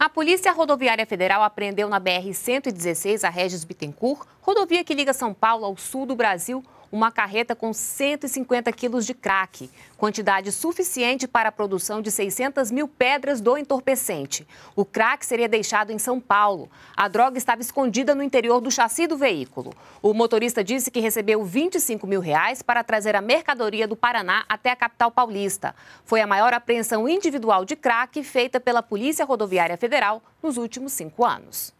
A Polícia Rodoviária Federal apreendeu na BR-116 a Regis Bittencourt, rodovia que liga São Paulo ao sul do Brasil, uma carreta com 150 quilos de crack, quantidade suficiente para a produção de 600 mil pedras do entorpecente. O crack seria deixado em São Paulo. A droga estava escondida no interior do chassi do veículo. O motorista disse que recebeu 25 mil reais para trazer a mercadoria do Paraná até a capital paulista. Foi a maior apreensão individual de crack feita pela Polícia Rodoviária Federal nos últimos cinco anos.